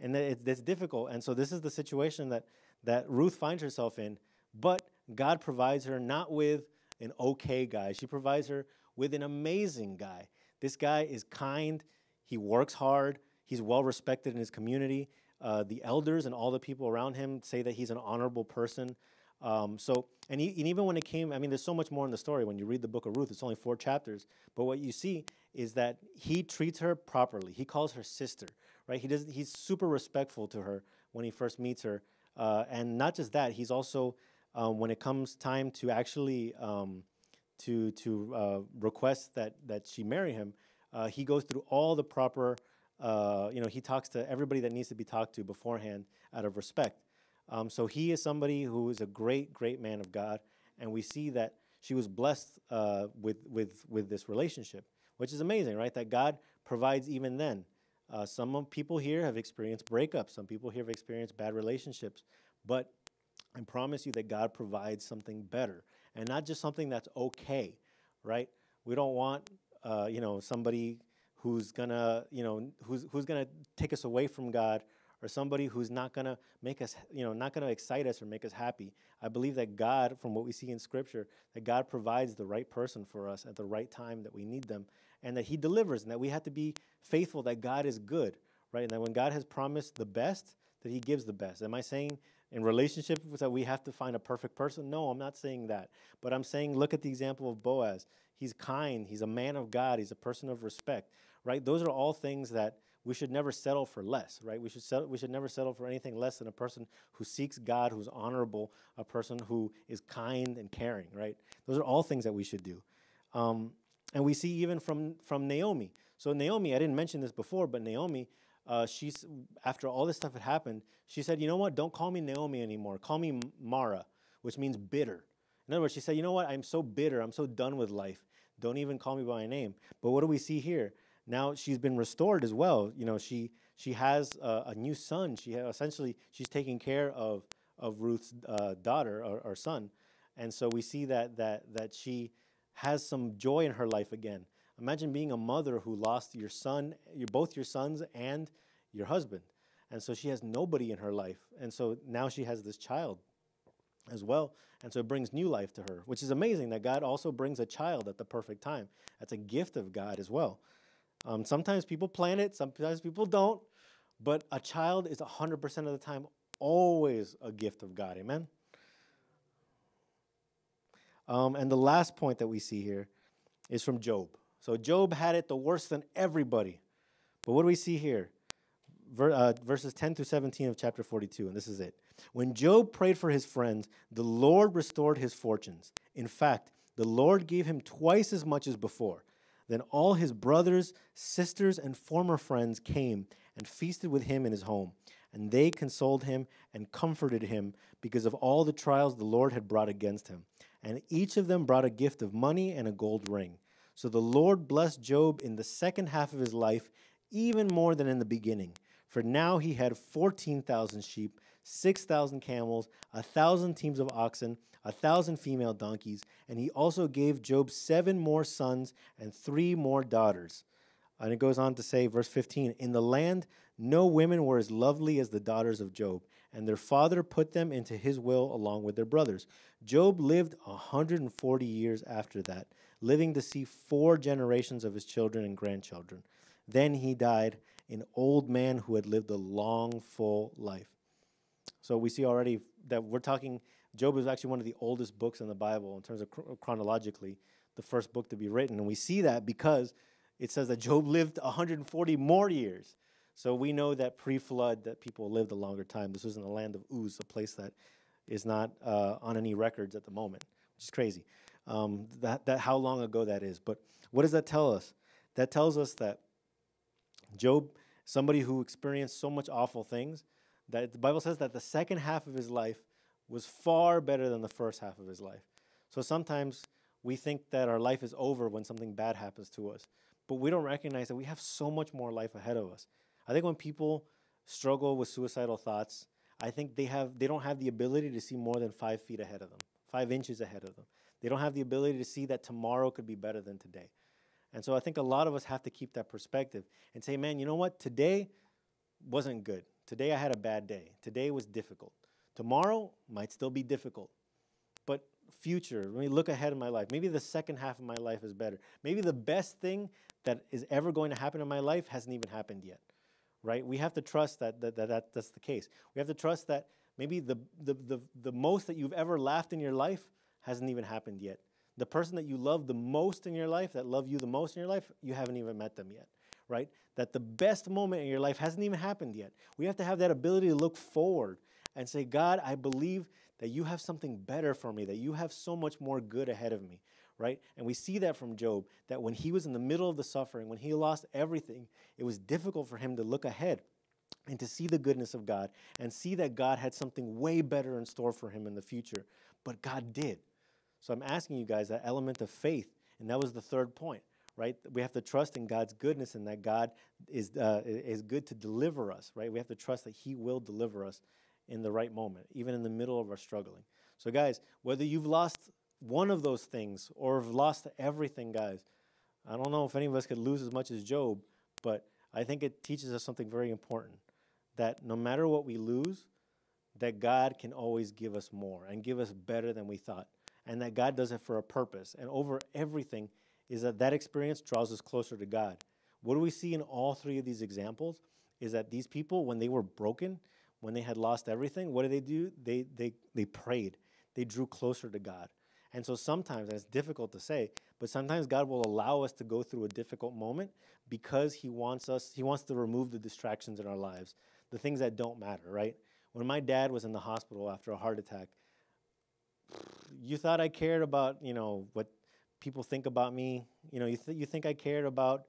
and it's, it's difficult. And so this is the situation that that Ruth finds herself in. But God provides her not with an okay guy. She provides her with an amazing guy. This guy is kind. He works hard. He's well respected in his community uh, the elders and all the people around him say that he's an honorable person. Um, so, and, he, and, even when it came, I mean, there's so much more in the story. When you read the book of Ruth, it's only four chapters. But what you see is that he treats her properly. He calls her sister, right? He does. He's super respectful to her when he first meets her, uh, and not just that. He's also, um, when it comes time to actually um, to to uh, request that that she marry him, uh, he goes through all the proper uh, you know, he talks to everybody that needs to be talked to beforehand out of respect. Um, so he is somebody who is a great, great man of God, and we see that she was blessed uh, with with with this relationship, which is amazing, right? That God provides even then. Uh, some people here have experienced breakups. Some people here have experienced bad relationships, but I promise you that God provides something better, and not just something that's okay, right? We don't want uh, you know somebody who's gonna, you know, who's, who's gonna take us away from God or somebody who's not gonna make us, you know, not gonna excite us or make us happy. I believe that God, from what we see in Scripture, that God provides the right person for us at the right time that we need them, and that He delivers, and that we have to be faithful that God is good, right? And that when God has promised the best, that He gives the best. Am I saying in relationship that we have to find a perfect person? No, I'm not saying that. But I'm saying look at the example of Boaz. He's kind, he's a man of God, he's a person of respect right? Those are all things that we should never settle for less, right? We should, settle, we should never settle for anything less than a person who seeks God, who's honorable, a person who is kind and caring, right? Those are all things that we should do. Um, and we see even from, from Naomi. So, Naomi, I didn't mention this before, but Naomi, uh, she's, after all this stuff had happened, she said, You know what? Don't call me Naomi anymore. Call me Mara, which means bitter. In other words, she said, You know what? I'm so bitter. I'm so done with life. Don't even call me by my name. But what do we see here? now she's been restored as well. You know, she she has a, a new son. She essentially she's taking care of of Ruth's uh, daughter or, or, son, and so we see that that that she has some joy in her life again. Imagine being a mother who lost your son, your, both your sons and your husband, and so she has nobody in her life, and so now she has this child as well. And so it brings new life to her, which is amazing that God also brings a child at the perfect time. That's a gift of God as well. Um, sometimes people plan it, sometimes people don't, but a child is 100% of the time always a gift of God. Amen? Um, and the last point that we see here is from Job. So Job had it the worst than everybody. But what do we see here? Ver, uh, verses 10 through 17 of chapter 42, and this is it. When Job prayed for his friends, the Lord restored his fortunes. In fact, the Lord gave him twice as much as before. Then all his brothers, sisters, and former friends came and feasted with him in his home. And they consoled him and comforted him because of all the trials the Lord had brought against him. And each of them brought a gift of money and a gold ring. So the Lord blessed Job in the second half of his life even more than in the beginning. For now he had 14,000 sheep, 6,000 camels, a 1,000 teams of oxen, a 1,000 female donkeys, and he also gave Job seven more sons and three more daughters. And it goes on to say, verse 15 In the land, no women were as lovely as the daughters of Job, and their father put them into his will along with their brothers. Job lived 140 years after that, living to see four generations of his children and grandchildren. Then he died, an old man who had lived a long, full life. So we see already that we're talking, Job is actually one of the oldest books in the Bible in terms of cr- chronologically, the first book to be written. And we see that because it says that Job lived 140 more years. So we know that pre-flood that people lived a longer time. This was in the land of Uz, a place that is not uh, on any records at the moment, which is crazy. Um, that, that how long ago that is. But what does that tell us? That tells us that Job, somebody who experienced so much awful things, that the Bible says that the second half of his life was far better than the first half of his life. So sometimes we think that our life is over when something bad happens to us, but we don't recognize that we have so much more life ahead of us. I think when people struggle with suicidal thoughts, I think they have they don't have the ability to see more than five feet ahead of them, five inches ahead of them. They don't have the ability to see that tomorrow could be better than today. And so I think a lot of us have to keep that perspective and say, man, you know what? Today wasn't good. Today I had a bad day. Today was difficult. Tomorrow might still be difficult. But future, let me look ahead in my life. Maybe the second half of my life is better. Maybe the best thing that is ever going to happen in my life hasn't even happened yet. Right? We have to trust that, that, that, that that's the case. We have to trust that maybe the, the, the, the most that you've ever laughed in your life hasn't even happened yet. The person that you love the most in your life, that love you the most in your life, you haven't even met them yet right? That the best moment in your life hasn't even happened yet. We have to have that ability to look forward and say, God, I believe that you have something better for me, that you have so much more good ahead of me, right? And we see that from Job, that when he was in the middle of the suffering, when he lost everything, it was difficult for him to look ahead and to see the goodness of God and see that God had something way better in store for him in the future. But God did. So I'm asking you guys that element of faith, and that was the third point right? We have to trust in God's goodness and that God is, uh, is good to deliver us, right? We have to trust that He will deliver us in the right moment, even in the middle of our struggling. So, guys, whether you've lost one of those things or have lost everything, guys, I don't know if any of us could lose as much as Job, but I think it teaches us something very important that no matter what we lose, that God can always give us more and give us better than we thought, and that God does it for a purpose. And over everything, is that that experience draws us closer to God. What do we see in all three of these examples is that these people, when they were broken, when they had lost everything, what did they do? They, they, they prayed, they drew closer to God. And so sometimes, and it's difficult to say, but sometimes God will allow us to go through a difficult moment because He wants us, He wants to remove the distractions in our lives, the things that don't matter, right? When my dad was in the hospital after a heart attack, you thought I cared about, you know, what people think about me. You know, you, th- you think I cared about,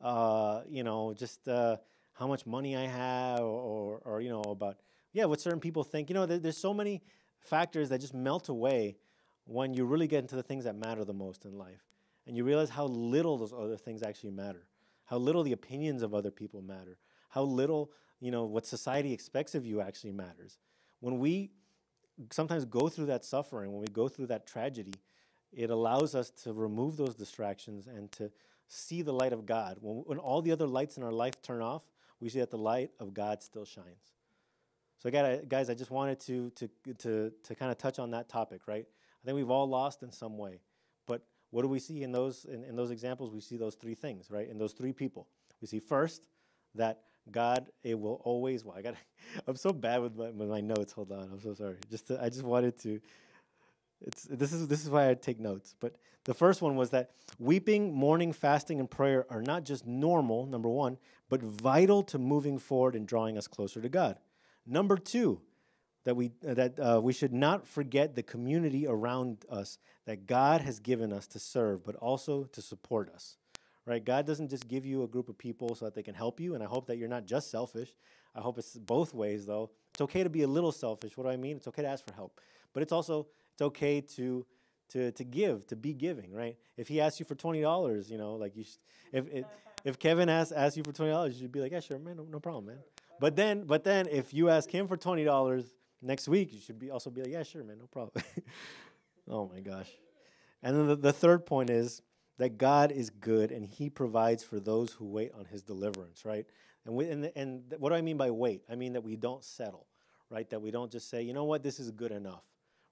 uh, you know, just uh, how much money I have or, or, or, you know, about, yeah, what certain people think. You know, th- there's so many factors that just melt away when you really get into the things that matter the most in life. And you realize how little those other things actually matter, how little the opinions of other people matter, how little, you know, what society expects of you actually matters. When we sometimes go through that suffering, when we go through that tragedy, it allows us to remove those distractions and to see the light of God. When, when, all the other lights in our life turn off, we see that the light of God still shines. So, guys, I just wanted to, to, to, to kind of touch on that topic, right? I think we've all lost in some way. But what do we see in those, in, in those examples? We see those three things, right? In those three people. We see first that God, it will always. Well, I got. I'm so bad with my, with my notes. Hold on. I'm so sorry. Just to, I just wanted to it's, this, is, this is why I take notes. But the first one was that weeping, mourning, fasting, and prayer are not just normal, number one, but vital to moving forward and drawing us closer to God. Number two, that we, uh, that, uh, we should not forget the community around us that God has given us to serve, but also to support us. Right? God doesn't just give you a group of people so that they can help you, and I hope that you're not just selfish. I hope it's both ways, though. It's okay to be a little selfish. What do I mean? It's okay to ask for help, but it's also it's okay to to to give, to be giving, right? If he asks you for twenty dollars, you know, like you, should, if it, if Kevin asks asks you for twenty dollars, you'd be like, yeah, sure, man, no, no problem, man. But then, but then, if you ask him for twenty dollars next week, you should be also be like, yeah, sure, man, no problem. oh my gosh. And then the, the third point is that God is good and He provides for those who wait on His deliverance, right? And we, and and what do I mean by wait? I mean that we don't settle, right? That we don't just say, you know what, this is good enough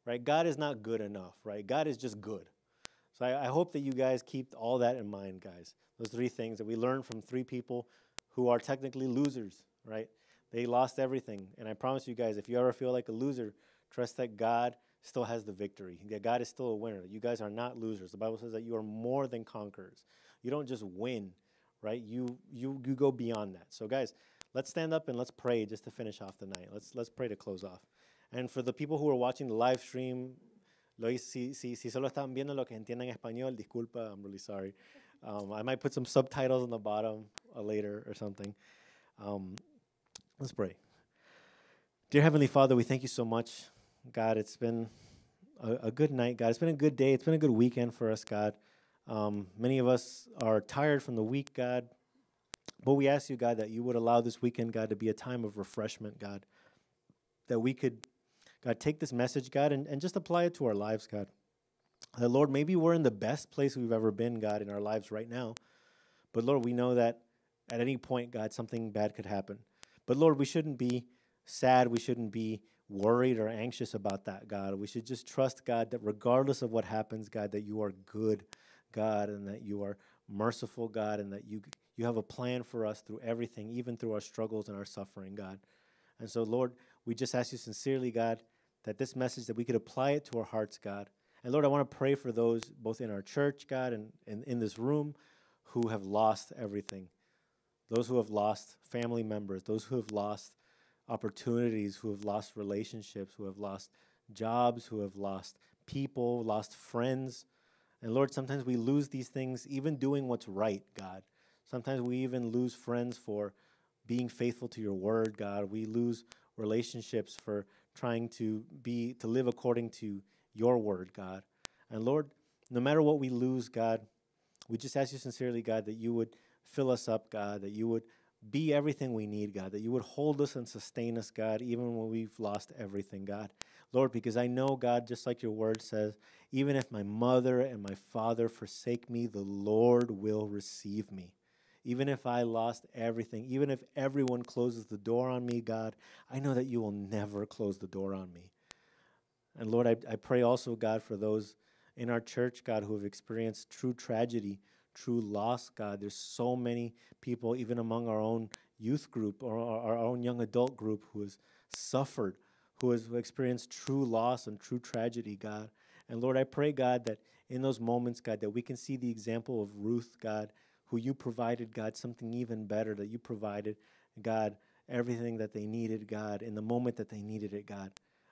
right? God is not good enough, right? God is just good. So I, I, hope that you guys keep all that in mind, guys. Those three things that we learned from three people who are technically losers, right? They lost everything. And I promise you guys, if you ever feel like a loser, trust that God still has the victory, that God is still a winner, that you guys are not losers. The Bible says that you are more than conquerors. You don't just win, right? You, you, you go beyond that. So, guys, let's stand up and let's pray just to finish off the night. Let's, let's pray to close off. And for the people who are watching the live stream, Lois, si, si, si solo están viendo lo que entienden en español, disculpa, I'm really sorry. Um, I might put some subtitles on the bottom uh, later or something. Um, let's pray. Dear Heavenly Father, we thank you so much. God, it's been a, a, good night, God. It's been a good day. It's been a good weekend for us, God. Um, many of us are tired from the week, God. But we ask you, God, that you would allow this weekend, God, to be a time of refreshment, God. That we could God, take this message, God, and, and just apply it to our lives, God. Lord, maybe we're in the best place we've ever been, God, in our lives right now. But Lord, we know that at any point, God, something bad could happen. But Lord, we shouldn't be sad. We shouldn't be worried or anxious about that, God. We should just trust, God, that regardless of what happens, God, that you are good, God, and that you are merciful, God, and that you, you have a plan for us through everything, even through our struggles and our suffering, God. And so, Lord, we just ask you sincerely, God, that this message, that we could apply it to our hearts, God. And Lord, I want to pray for those both in our church, God, and, and in this room who have lost everything. Those who have lost family members, those who have lost opportunities, who have lost relationships, who have lost jobs, who have lost people, lost friends. And Lord, sometimes we lose these things even doing what's right, God. Sometimes we even lose friends for being faithful to your word, God. We lose relationships, for trying to be to live according to your word, God. And Lord, no matter what we lose, God, we just ask you sincerely, God, that you would fill us up, God, that you would be everything we need, God, that you would hold us and sustain us, God, even when we've lost everything, God. Lord, because I know, God, just like your word says, even if my mother and my father forsake me, the Lord will receive me. Even if I lost everything, even if everyone closes the door on me, God, I know that you will never close the door on me. And Lord, I, I pray also, God, for those in our church, God, who have experienced true tragedy, true loss, God. There's so many people, even among our own youth group or our, our own young adult group, who has suffered, who has experienced true loss and true tragedy, God. And Lord, I pray, God, that in those moments, God, that we can see the example of Ruth, God, who you provided, God, something even better that you provided, God, everything that they needed, God, in the moment that they needed it, God.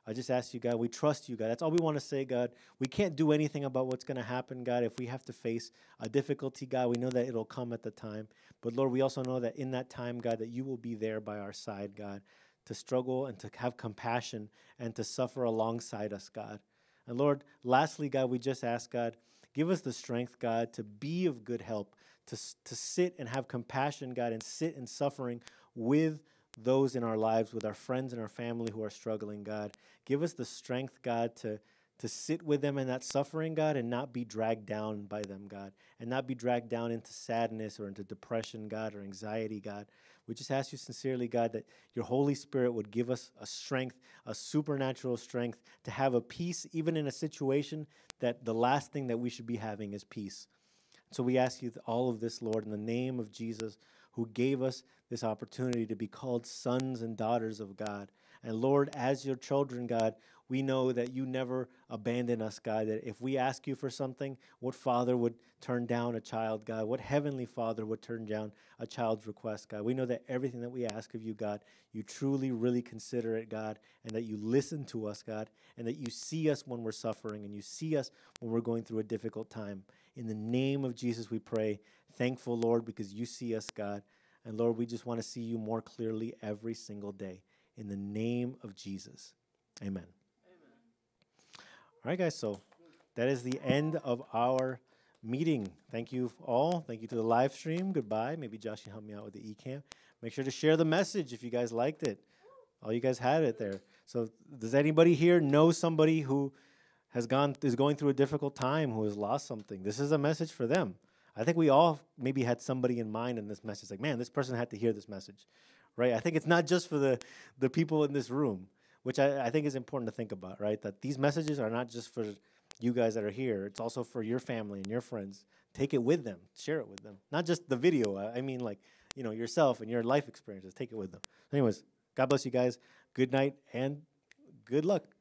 I just ask you, God, we trust you, God. That's all we want to say, God. We can't do anything about what's going to happen, God. If we have to face a difficulty, God, we know that it'll come at the time. But Lord, we also know that in that time, God, that you will be there by our side, God, to struggle and to have compassion and to suffer alongside us, God. And Lord, lastly, God, we just ask, God, give us the strength, God, to be of good help to, to sit and have compassion, God, and sit in suffering with those in our lives, with our friends and our family who are struggling, God. Give us the strength, God, to, to sit with them in that suffering, God, and not be dragged down by them, God, and not be dragged down into sadness or into depression, God, or anxiety, God. We just ask you sincerely, God, that your Holy Spirit would give us a strength, a supernatural strength, to have a peace, even in a situation that the last thing that we should be having is peace. So we ask you all of this, Lord, in the name of Jesus, who gave us this opportunity to be called sons and daughters of God. And Lord, as your children, God, we know that you never abandon us, God. That if we ask you for something, what father would turn down a child, God? What heavenly father would turn down a child's request, God? We know that everything that we ask of you, God, you truly, really consider it, God, and that you listen to us, God, and that you see us when we're suffering and you see us when we're going through a difficult time. In the name of Jesus, we pray. Thankful, Lord, because you see us, God. And Lord, we just want to see you more clearly every single day. In the name of Jesus. Amen. Amen. All right, guys. So that is the end of our meeting. Thank you all. Thank you to the live stream. Goodbye. Maybe Josh can help me out with the eCamp. Make sure to share the message if you guys liked it. All you guys had it there. So does anybody here know somebody who has gone is going through a difficult time, who has lost something. This is a message for them. I think we all maybe had somebody in mind in this message. Like, man, this person had to hear this message, right? I think it's not just for the the people in this room, which I, I think is important to think about, right? That these messages are not just for you guys that are here. It's also for your family and your friends. Take it with them. Share it with them. Not just the video. I, I mean, like you know, yourself and your life experiences. Take it with them. Anyways, God bless you guys. Good night and good luck.